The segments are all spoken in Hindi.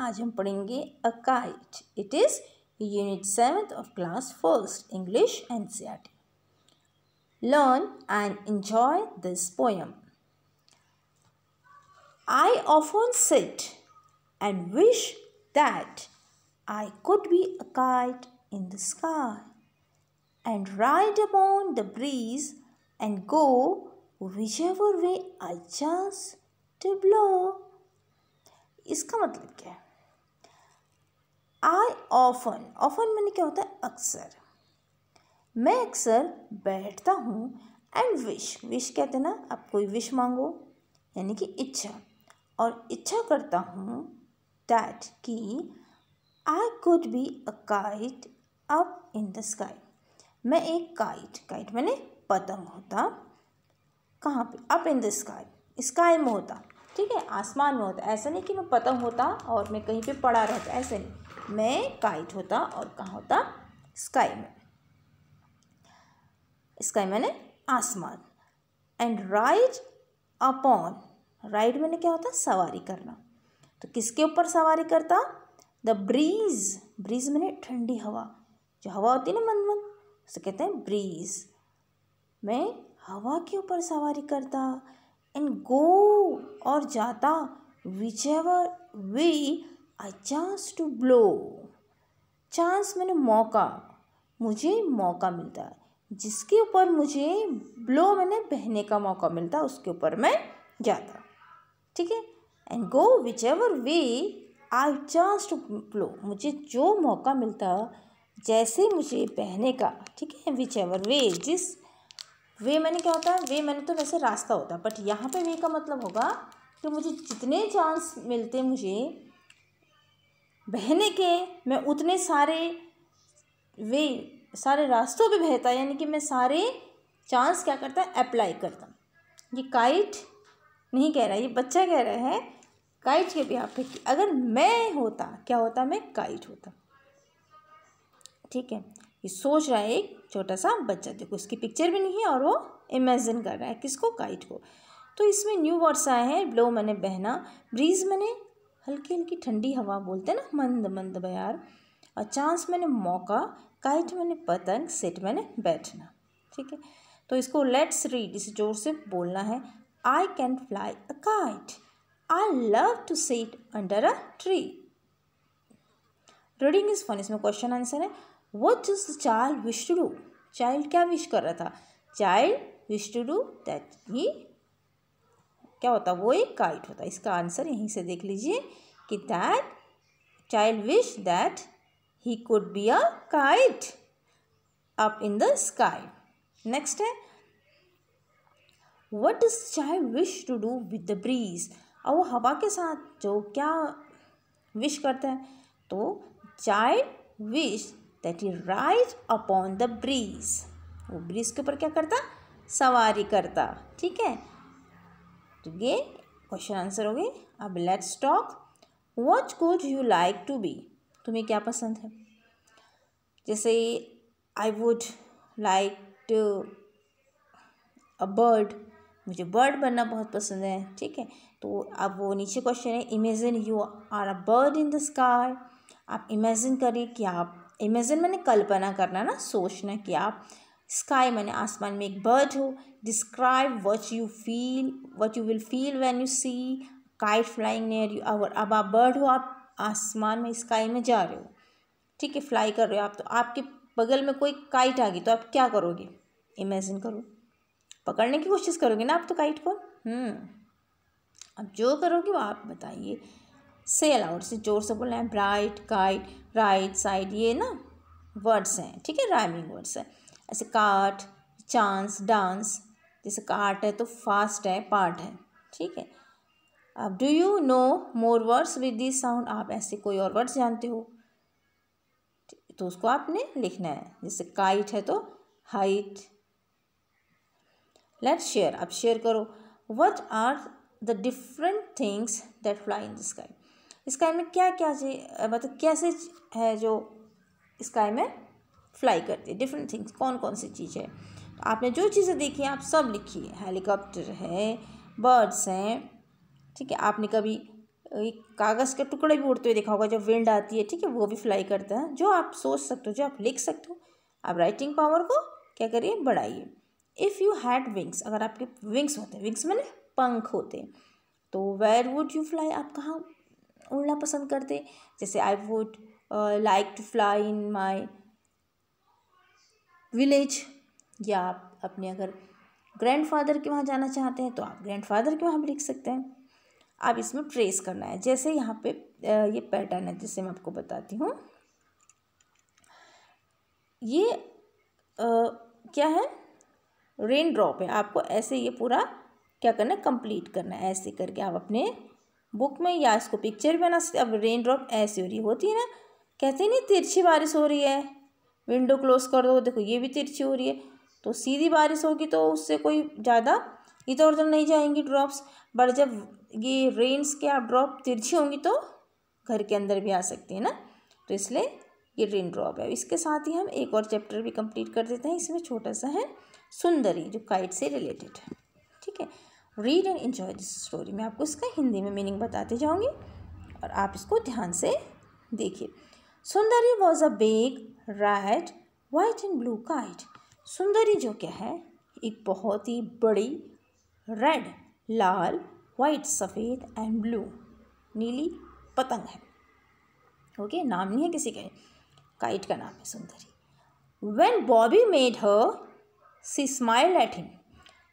आज हम पढ़ेंगे a kite it is unit seventh of class first English N C R T I often sit and wish that I could be a kite in the sky and ride upon the breeze and go whichever way I choose to blow. इसका मतलब क्या है आई ऑफन ऑफन मैंने क्या होता है अक्सर मैं अक्सर बैठता हूँ एंड विश विश कहते हैं ना आप कोई विश मांगो यानी कि इच्छा और इच्छा करता हूँ दैट कि I could be a kite up in the sky मैं एक काइट काइट मैंने पतंग होता कहाँ पे up in the sky sky में होता ठीक है आसमान में होता ऐसा नहीं कि मैं पतंग होता और मैं कहीं पे पड़ा रहता ऐसा नहीं में काइट होता और कहाँ होता स्काई में स्काई मैंने आसमान एंड राइड अपॉन राइड मैंने क्या होता सवारी करना तो किसके ऊपर सवारी करता द ब्रीज ब्रीज मैंने ठंडी हवा जो हवा होती है ना मन मन उसे कहते हैं ब्रीज मैं हवा के ऊपर सवारी करता एंड गो और जाता whichever way I chance to blow chance मैंने मौका मुझे मौका मिलता है जिसके ऊपर मुझे ब्लो मैंने बहने का मौका मिलता है उसके ऊपर मैं जाता ठीक है and go whichever way I chance to blow मुझे जो मौका मिलता जैसे मुझे बहने का ठीक है विच एवर वे जिस वे मैंने क्या होता है वे मैंने तो वैसे रास्ता होता है बट यहाँ पे वे का मतलब होगा कि मुझे जितने चांस मिलते मुझे बहने के मैं उतने सारे वे सारे रास्तों पे बहता यानी कि मैं सारे चांस क्या करता अप्लाई करता ये काइट नहीं कह रहा ये बच्चा कह रहा है काइट के भी पे अगर मैं होता क्या होता मैं काइट होता ठीक है ये सोच रहा है एक छोटा सा बच्चा देखो इसकी पिक्चर भी नहीं है और वो इमेजिन कर रहा है किसको काइट को तो इसमें न्यू वर्ड्स आए हैं ब्लो मैंने बहना ब्रीज मैंने हल्की हल्की ठंडी हवा बोलते हैं ना मंद मंद बयार और चांस मैंने मौका काइट मैंने पतंग सेट मैंने बैठना ठीक है तो इसको लेट्स रीड इस जोर से बोलना है I can fly a kite I love to sit under a tree reading is fun इसमें क्वेश्चन आंसर है what is the child wish to do child क्या विश कर रहा था child wish to do that he क्या होता वो एक काइट होता इसका आंसर यहीं से देख लीजिए कि that child wish that he could be a kite up in the sky next है what is child wish to do with the breeze और वो हवा के साथ जो क्या विश करते हैं तो child wish that he ride upon the breeze वो ब्रीज के ऊपर क्या करता सवारी करता ठीक है तो ये क्वेश्चन आंसर हो गए अब let's talk what could you like to be तुम्हें क्या पसंद है जैसे I would like to a bird मुझे बर्ड बनना बहुत पसंद है ठीक है तो अब वो नीचे क्वेश्चन है imagine you are a bird in the sky आप इमेजिन करिए कि आप इमेजिन मैंने कल्पना करना ना सोचना कि आप स्काई मैंने आसमान में एक बर्ड हो describe what you feel what you will feel when you see kite flying near you our अब आप बर्ड हो आप आसमान में स्काई में जा रहे हो ठीक है फ्लाई कर रहे हो आप तो आपके बगल में कोई काइट आ गई तो आप क्या करोगे इमेजिन करो पकड़ने की कोशिश करोगे ना आप तो काइट को हम्म। अब जो करोगे वो आप बताइए से अलाउड से जोर से बोलना है ब्राइट काइट राइट साइड ये ना वर्ड्स हैं ठीक है राइमिंग वर्ड्स हैं ऐसे काट चांस डांस जैसे काट है तो फास्ट है पार्ट है ठीक है अब do you know more words with this sound आप ऐसे कोई और वर्ड्स जानते हो तो उसको आपने लिखना है जैसे काइट है तो हाइट लेट शेयर आप शेयर करो what are the different things that fly in the sky sky में क्या क्या मतलब कैसे है जो स्काई में फ्लाई करती है डिफरेंट थिंग्स कौन कौन सी चीज़ है तो आपने जो चीज़ें देखी हैं आप सब लिखी हेलीकॉप्टर है बर्ड्स हैं ठीक है आपने कभी एक कागज़ के टुकड़े भी उड़ते हुए देखा होगा जब विंड आती है ठीक है वो भी फ्लाई करता है जो आप सोच सकते हो जो आप लिख सकते हो आप राइटिंग पावर को क्या करिए बढ़ाइए इफ़ यू हैड विंग्स अगर आपके विंग्स होते हैं विंग्स मैंने पंख होते हैं तो वेयर वुड यू फ्लाई आप कहाँ उड़ना पसंद करते जैसे I would like to fly in my village या आप अपने अगर ग्रैंडफादर के वहाँ जाना चाहते हैं तो आप ग्रैंडफादर के वहाँ भी लिख सकते हैं आप इसमें ट्रेस करना है जैसे यहाँ पे ये पैटर्न है जिससे मैं आपको बताती हूँ ये आ, क्या है रेन ड्रॉप है आपको ऐसे ये पूरा क्या करना है कंप्लीट करना है ऐसे करके आप अपने बुक में या इसको पिक्चर बना सकते अब रेन ड्रॉप ऐसी हो रही होती है ना कहते नहीं तिरछी बारिश हो रही है विंडो क्लोज कर दो देखो ये भी तिरछी हो रही है तो सीधी बारिश होगी तो उससे कोई ज़्यादा इधर उधर नहीं जाएंगी ड्रॉप्स बट जब ये रेन्स के आप ड्रॉप तिरछी होंगी तो घर के अंदर भी आ सकती है ना तो इसलिए ये रेन ड्रॉप है इसके साथ ही हम एक और चैप्टर भी कंप्लीट कर देते हैं इसमें छोटा सा है सुंदरी जो काइट से रिलेटेड है ठीक है read and enjoy this story मैं आपको इसका हिंदी में मीनिंग बताते जाऊँगी और आप इसको ध्यान से देखिए Sundari was a big red white and blue kite Sundari जो क्या है एक बहुत ही बड़ी रेड लाल वाइट सफ़ेद एंड ब्लू नीली पतंग है ओके नाम नहीं है किसी का काइट का नाम है Sundari when Bobby made her see smile at him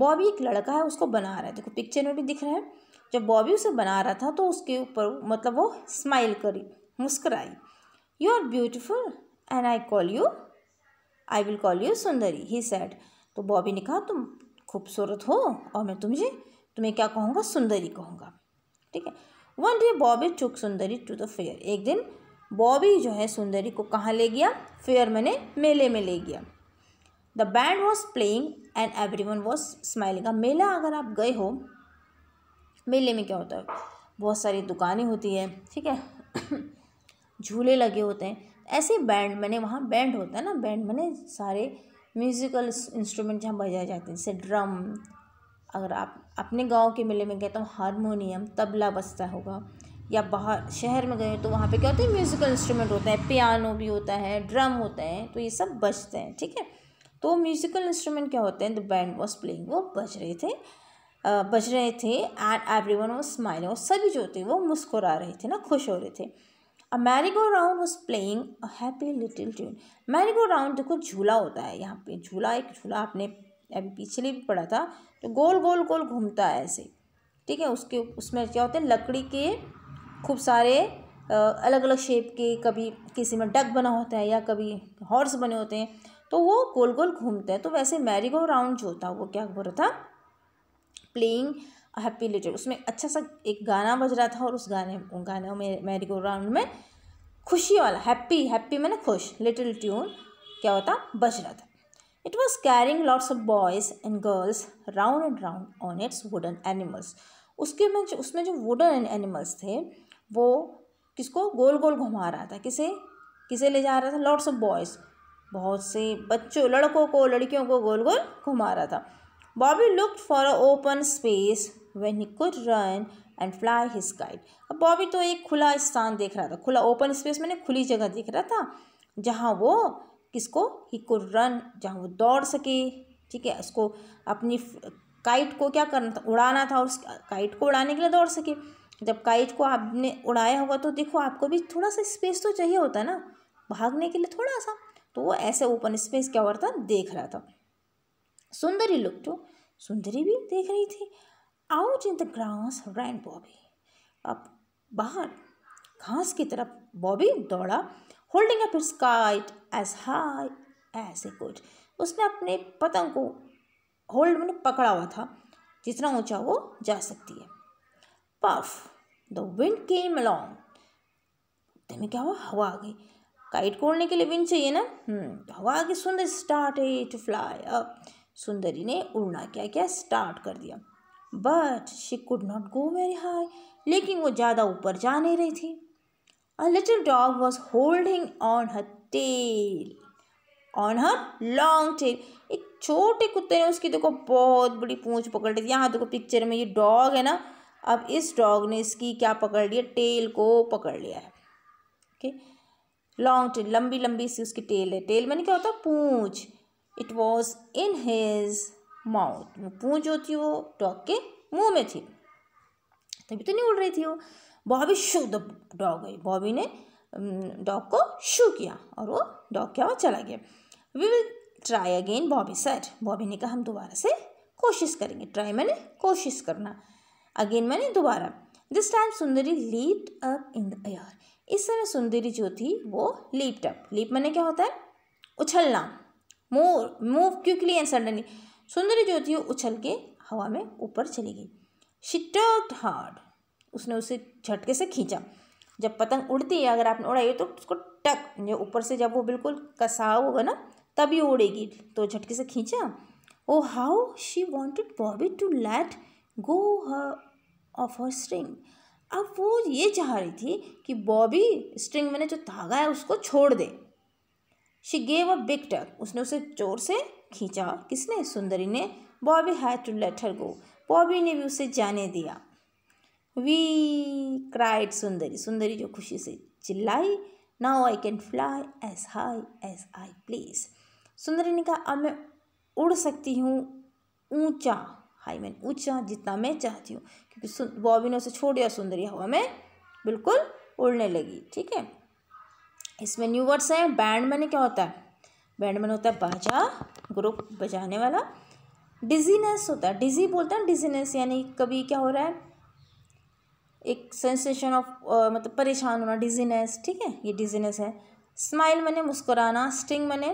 Bobby एक लड़का है उसको बना रहा है देखो पिक्चर में भी दिख रहा है जब बॉबी उसे बना रहा था तो उसके ऊपर मतलब वो स्माइल करी मुस्कराई you are beautiful and I call you I will call you Sundari he sad तो बॉबी ने कहा तुम खूबसूरत हो और मैं तुम्हें तुम्हें क्या कहूँगा सुंदरी कहूँगा ठीक है वन डे बॉबी टुक सुंदरी टू द फेयर एक दिन बॉबी जो है सुंदरी को कहाँ ले गया फेयर मैंने मेले में ले गया the band was playing and everyone was smiling का मेला अगर आप गए हो मेले में क्या होता है बहुत सारी दुकानें होती हैं ठीक है झूले लगे होते हैं ऐसे बैंड मैंने वहाँ बैंड होता है ना बैंड मैंने सारे म्यूज़िकल इंस्ट्रूमेंट जहाँ बजाए जाते हैं जैसे ड्रम अगर आप अपने गांव के मेले में गए तो हारमोनियम तबला बजता होगा या बाहर शहर में गए तो वहाँ पे क्या होता है म्यूज़िकल इंस्ट्रूमेंट होता है पियानो भी होता है ड्रम होते हैं तो ये सब बजते हैं ठीक है तो म्यूज़िकल इंस्ट्रूमेंट क्या होते हैं द बैंड वॉज प्लेइंग वो बज रहे थे बज रहे थे एंड एवरी वन वो स्माइल और सभी जो थे वो मुस्कुरा रहे थे ना खुश हो रहे थे a merry go round was playing a happy little tune merry go round देखो झूला होता है यहाँ पे झूला एक झूला आपने अभी पिछले भी पढ़ा था तो गोल गोल गोल घूमता है ऐसे ठीक है उसके उसमें क्या होते हैं लकड़ी के खूब सारे अलग अलग शेप के कभी किसी में डक बना होता है या कभी हॉर्स बने होते हैं तो वो गोल गोल घूमते हैं तो वैसे मैरीगो राउंड जो होता है वो क्या हो रहा था प्लेइंग हैप्पी लिटिल उसमें अच्छा सा एक गाना बज रहा था और उस गाने गाने में मेरी गो राउंड में खुशी वाला हैप्पी हैप्पी मैंने खुश लिटिल ट्यून क्या होता बज रहा था it was carrying lots of boys and girls round and round on its wooden animals उसके में जो उसमें जो वुडन एनिमल्स थे वो किसको गोल गोल घुमा रहा था किसे किसे ले जा रहा था लॉट्स ऑफ बॉयज़ बहुत से बच्चों लड़कों को लड़कियों को गोल गोल घुमा रहा था Bobby look for a open space when he could run and fly his kite अब बॉबी तो एक खुला स्थान देख रहा था खुला ओपन स्पेस मैंने खुली जगह देख रहा था जहाँ वो किसको ही कुड रन जहाँ वो दौड़ सके ठीक है उसको अपनी काइट को क्या करना था उड़ाना था उस काइट को उड़ाने के लिए दौड़ सके जब काइट को आपने उड़ाया होगा तो देखो आपको भी थोड़ा सा स्पेस तो चाहिए होता ना भागने के लिए थोड़ा सा तो वो ऐसे ओपन स्पेस क्या हो रहा था देख रहा था सुंदरी लुक तो सुंदरी भी देख रही थी out in the grass ran Bobby अब बाहर घास की तरफ बॉबी दौड़ा holding up its kite as high as a good उसने अपने पतंग को होल्ड में पकड़ा हुआ था जितना ऊंचा वो जा सकती है puff the wind came along तो क्या हुआ हवा आ गई काइट को उड़ने के लिए विंड चाहिए ना हम्म, तो हवा आ गई सुंदर स्टार्ट टू फ्लाई अब सुंदरी ने उड़ना क्या क्या स्टार्ट कर दिया but she could not go very high लेकिन वो ज़्यादा ऊपर जा नहीं रही थी a little dog was holding on her tail on her long tail एक छोटे कुत्ते ने उसकी देखो बहुत बड़ी पूँछ पकड़ ली थी यहाँ देखो पिक्चर में ये डॉग है ना अब इस डॉग ने इसकी क्या पकड़ लिया टेल को पकड़ लिया है ओके लॉन्ग टेल लंबी लंबी सी उसकी टेल है टेल मैंने क्या होता पूँछ it was in his mouth पूँछ जो थी वो डॉग के मुंह में थी तभी तो नहीं उड़ रही थी वो बॉबी शू द डॉग गई बॉबी ने डॉग को शू किया और वो डॉग क्या हुआ चला गया we will try again Bobby said Bobby ने कहा हम दोबारा से कोशिश करेंगे ट्राई मैंने कोशिश करना अगेन मैंने दोबारा this time Sundari leap up in the air इस समय सुंदरी जो थी वो लीप अप लीप मैंने क्या होता है उछलना move move quickly and suddenly Sundari जो ज्योति उछल के हवा में ऊपर चली गई शिटर्ड हार्ड उसने उसे झटके से खींचा जब पतंग उड़ती है अगर आपने उड़ाई तो उसको टक ऊपर से जब वो बिल्कुल कसाव होगा ना तभी उड़ेगी तो झटके से खींचा oh how she wanted Bobby to let go of her string अब वो ये चाह रही थी कि बॉबी स्ट्रिंग मैंने जो धागा है उसको छोड़ दे she gave a big tug उसने उसे जोर से खींचा किसने सुंदरी ने Bobby had to let her go Bobby ने भी उसे जाने दिया वी क्राइड सुंदरी सुंदरी जो खुशी से चिल्लाई now I can fly as high as I please Sundari ने कहा अब मैं उड़ सकती हूँ ऊंचा हाई मैन ऊंचा जितना मैं चाहती हूँ क्योंकि बॉबी ने उसे छोड़ दिया सुंदरी हवा में बिल्कुल उड़ने लगी ठीक है इसमें न्यू वर्ड्स हैं बैंड मैंने क्या होता है बैंड मैन होता है बाजा ग्रुप बजाने वाला डिजीनेस होता है डिजी बोलते हैं डिजीनेस यानी कभी क्या हो रहा है एक सेंसेशन ऑफ मतलब परेशान होना डिजीनेस ठीक है ये डिजीनेस है स्माइल मैंने मुस्कुराना स्टिंग मैंने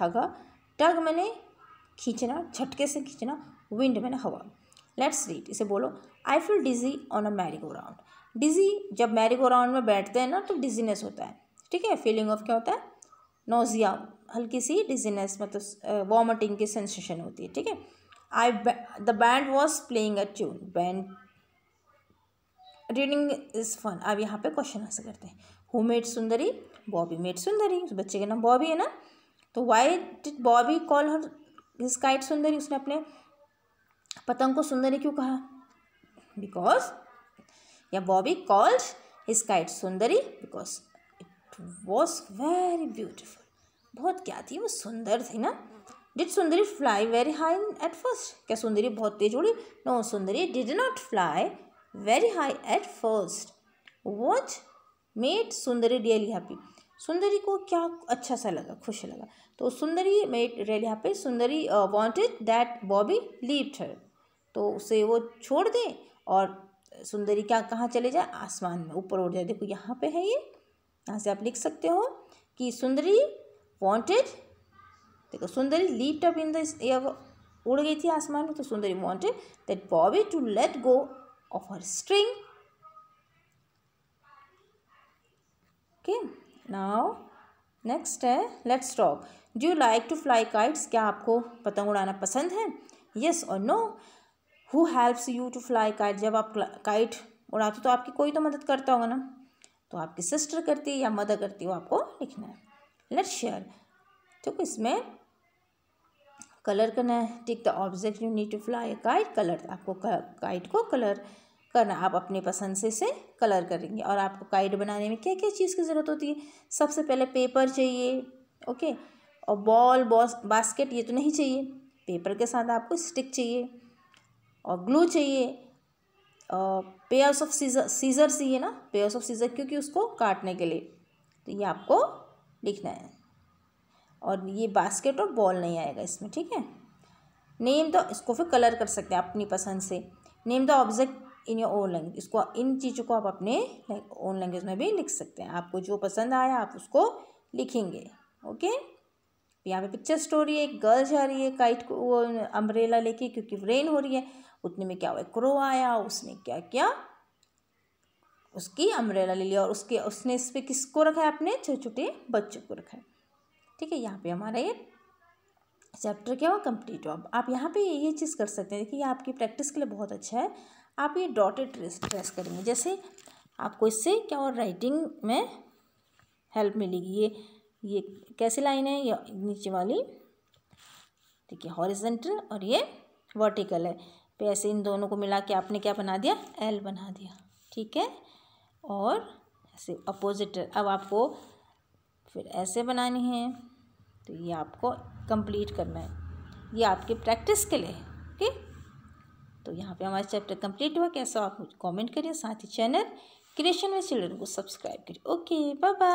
थगा टग मैंने खींचना झटके से खींचना विंड मैंने हवा लेट्स रीड इसे बोलो I feel dizzy on a merry go round dizzy जब मैरी गो राउंड में बैठते हैं ना तो डिजीनेस होता है ठीक है फीलिंग ऑफ क्या होता है नोज़िया हल्की सी डिजीनेस मतलब वॉमिटिंग की सेंसेशन होती है ठीक है I the band was playing a tune band reading is fun अब यहाँ पे क्वेश्चन आंसर करते हैं हु मेड सुंदरी बॉबी मेड सुंदरी उस बच्चे का नाम बॉबी है ना तो why did Bobby call her his kite Sundari उसने अपने पतंग को सुंदरी क्यों कहा बिकॉज या Bobby called his kite Sundari because was very beautiful बहुत क्या थी वो सुंदर थी ना did Sundari fly very high at first क्या सुंदरी बहुत तेज उड़ी no Sundari did not fly very high at first what made Sundari really happy Sundari को क्या अच्छा सा लगा खुश लगा तो Sundari made really happy Sundari wanted that Bobby leaved her तो उसे वो छोड़ दे और सुंदरी क्या कहाँ चले जाए आसमान में ऊपर उड़ जाए देखो यहाँ पे है ये यहाँ से आप लिख सकते हो कि सुंदरी वांटेड देखो सुंदरी लिफ्ट अप इन द उड़ गई थी आसमान में तो Sundari wanted that Bobby to let go of her string okay now next है let's talk do you like to fly kites क्या आपको पतंग उड़ाना पसंद है येस और no who helps you to fly kite जब आप काइट उड़ाते हो तो आपकी कोई तो मदद करता होगा ना तो आपकी सिस्टर करती है या मदर करती है वो आपको लिखना है लेट शेयर ठीक इसमें कलर करना है tick the object you need to fly kite colour आपको काइट को कलर करना आप अपने पसंद से इसे कलर करेंगे और आपको काइट बनाने में क्या क्या चीज़ की ज़रूरत होती है सबसे पहले पेपर चाहिए ओके और बॉल बॉस बास्केट ये तो नहीं चाहिए पेपर के साथ आपको स्टिक चाहिए और ग्लू चाहिए पेयर्स ऑफ सीजर सीजर है ना पेयर्स ऑफ सीजर क्योंकि उसको काटने के लिए तो ये आपको लिखना है और ये बास्केट और बॉल नहीं आएगा इसमें ठीक है नेम द इसको फिर कलर कर सकते हैं अपनी पसंद से name the object in your own language इसको इन चीज़ों को आप अपने ओन लैंग्वेज में भी लिख सकते हैं आपको जो पसंद आया आप उसको लिखेंगे ओके यहाँ पे पिक्चर स्टोरी है एक गर्ल जा रही है काइट को वो अम्ब्रेला लेके क्योंकि रेन हो रही है उतने में क्या हुआ क्रो आया उसने क्या किया उसकी अम्ब्रेला ले लिया और उसके उसने इस पर किसको रखा है अपने छोटे छोटे बच्चों को रखा है ठीक है यहाँ पे हमारा ये चैप्टर क्या हुआ कंप्लीट हुआ आप यहाँ पे ये चीज़ कर सकते हैं देखिए ये आपकी प्रैक्टिस के लिए बहुत अच्छा है आप ये डॉटेड ट्रेस ट्रेस करेंगे जैसे आपको इससे क्या हुआ राइटिंग में हेल्प मिलेगी ये ये कैसी लाइन है ये नीचे वाली देखिए हॉरिजेंटल और ये वर्टिकल है पे तो ऐसे इन दोनों को मिला के आपने क्या बना दिया एल बना दिया ठीक है और ऐसे अपोजिट अब आपको फिर ऐसे बनानी है तो ये आपको कंप्लीट करना है ये आपकी प्रैक्टिस के लिए ओके तो यहाँ पे हमारा चैप्टर कंप्लीट हुआ कैसा आप कमेंट करिए साथ ही चैनल क्रिएशन में चिल्ड्रन को सब्सक्राइब करिए ओके बाय बाय